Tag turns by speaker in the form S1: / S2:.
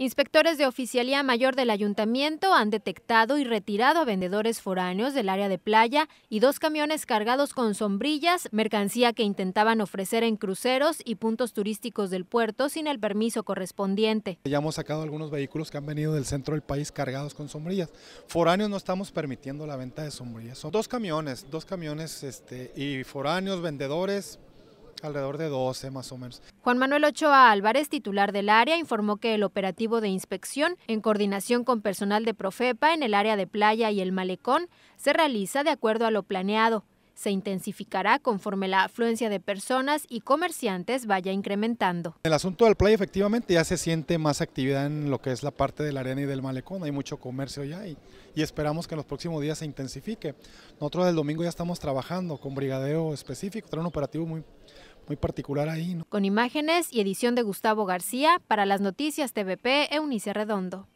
S1: Inspectores de Oficialía Mayor del Ayuntamiento han detectado y retirado a vendedores foráneos del área de playa y dos camiones cargados con sombrillas, mercancía que intentaban ofrecer en cruceros y puntos turísticos del puerto sin el permiso correspondiente.
S2: Ya hemos sacado algunos vehículos que han venido del centro del país cargados con sombrillas. Foráneos no estamos permitiendo la venta de sombrillas. Son dos camiones, dos camiones este, y foráneos, vendedores, Alrededor de 12 más o menos.
S1: Juan Manuel Ochoa Álvarez, titular del área, informó que el operativo de inspección, en coordinación con personal de Profepa en el área de playa y el malecón, se realiza de acuerdo a lo planeado. Se intensificará conforme la afluencia de personas y comerciantes vaya incrementando.
S2: El asunto del playa efectivamente ya se siente más actividad en lo que es la parte del arena y del malecón, hay mucho comercio ya y, y esperamos que en los próximos días se intensifique. Nosotros el domingo ya estamos trabajando con brigadeo específico, un operativo muy, muy particular ahí.
S1: Con imágenes y edición de Gustavo García, para las noticias TVP, Eunice Redondo.